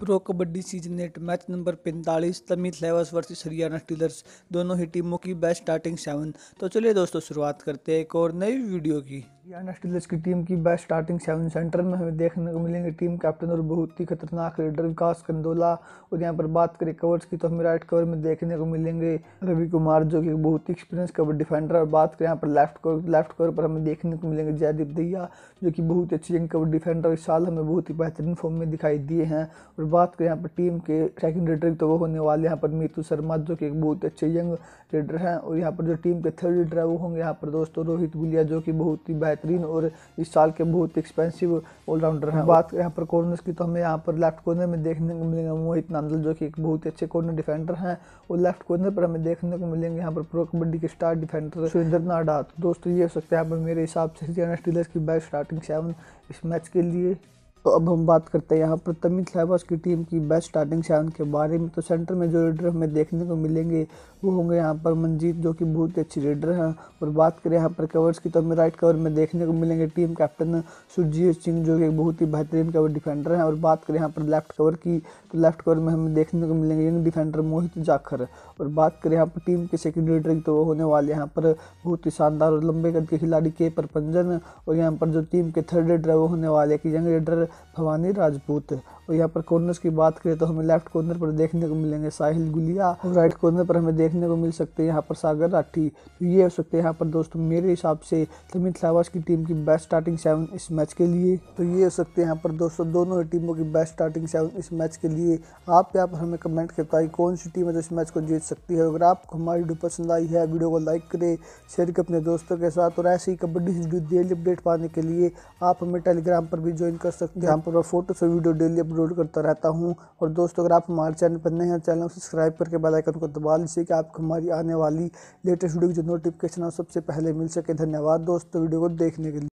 pro kabaddi season eight match number पैंतालीस तमी levers versus Haryana stealers दोनों ही टीमों की बेस्ट स्टार्टिंग सेवन तो चलिए दोस्तों शुरुआत करते हैं एक और नई वीडियो की बिहार नेशनल की टीम की बेस्ट स्टार्टिंग सेवन सेंटर में हमें देखने को मिलेंगे टीम कैप्टन और बहुत ही खतरनाक रेडर विकास कंदोला और यहाँ पर बात करें कवर्स की तो हमें राइट कवर में देखने को मिलेंगे रवि कुमार जो कि बहुत ही एक्सपीरियंस कवर डिफेंडर और बात करें यहाँ पर लेफ्ट कवर लेफ्ट कवर पर हमें देखने को मिलेंगे जयदीप दैया जो कि बहुत ही अच्छी यंग कवर डिफेंडर इस साल हमें बहुत ही बेहतरीन फॉर्म में दिखाई दिए हैं और बात करें यहाँ पर टीम के सेकेंड रेडर तो वो होने वाले यहाँ पर मीतू शर्मा जो कि एक बहुत अच्छे यंग रेडर हैं और यहाँ पर जो टीम के थर्ड रेडर है वो होंगे यहाँ पर दोस्तों रोहित गुलिया जो कि बहुत ही बेहतरीन और इस साल के बहुत एक्सपेंसिव ऑलराउंडर हैं बात यहाँ पर कॉर्नर्स की तो हमें यहाँ पर लेफ्ट कॉर्नर में देखने को मिलेंगे मोहित नांदल जो कि एक बहुत ही अच्छे कॉर्नर डिफेंडर हैं और लेफ्ट कॉर्नर पर हमें देखने को मिलेंगे यहाँ पर प्रो कबड्डी के स्टार डिफेंडर सुरेंद्र नाडा दोस्तों ये हो सकता है यहाँ पर मेरे हिसाब से हरियाणा स्टीलर्स की बेस्ट स्टार्टिंग सेवन इस मैच के लिए तो अब हम बात करते हैं यहाँ पर तमिल साहबाज की टीम की बेस्ट स्टार्टिंग सेवन के बारे में तो सेंटर में जो रेडर हमें देखने को मिलेंगे वो होंगे यहाँ पर मंजीत जो कि बहुत ही अच्छी रेडर हैं और बात करें यहाँ पर कवर्स की तो हमें राइट कवर में देखने को मिलेंगे टीम कैप्टन सुरजीत सिंह जो कि बहुत ही बेहतरीन कवर डिफेंडर हैं और बात करें यहाँ पर लेफ्ट कवर की तो लेफ्ट कवर में हमें देखने को मिलेंगे यंग डिफेंडर मोहित जाखर और बात करें यहाँ पर टीम के सेकेंड रेडर की तो वो होने वाले यहाँ पर बहुत ही शानदार और लंबे कद के खिलाड़ी के पर पंजन और यहाँ पर जो टीम के थर्ड रेडर है वो होने वाले कि यंग रेडर भवानी राजपूत और यहाँ पर कॉर्नर्स की बात करें तो हमें लेफ्ट कॉर्नर पर देखने को मिलेंगे साहिल गुलिया और राइट कॉर्नर पर हमें देखने को मिल सकते हैं यहाँ पर सागर राठी तो ये हो सकते हैं यहाँ पर दोस्तों मेरे हिसाब से तमिल सहवास की टीम की बेस्ट स्टार्टिंग सेवन इस मैच के लिए तो ये हो सकते हैं यहाँ पर दोस्तों दोनों टीमों की बेस्ट स्टार्टिंग सेवन इस मैच के लिए आप यहाँ पर हमें कमेंट कर पाए कौन सी टीम है इस मैच को जीत सकती है अगर आपको हमारी वीडियो पसंद आई है वीडियो को लाइक करें शेयर करें अपने दोस्तों के साथ और ऐसे ही कबड्डी से डेली अपडेट पाने के लिए आप हमें टेलीग्राम पर भी ज्वाइन कर सकते हैं यहाँ पर फोटो से वीडियो डेली अपडेट अपलोड करता रहता हूँ और दोस्तों अगर आप हमारे चैनल पर नए हैं चैनल को सब्सक्राइब करके बेल आइकन को दबा लीजिए कि आपको हमारी आने वाली लेटेस्ट वीडियो की जो नोटिफिकेशन है सबसे पहले मिल सके धन्यवाद दोस्तों वीडियो को देखने के लिए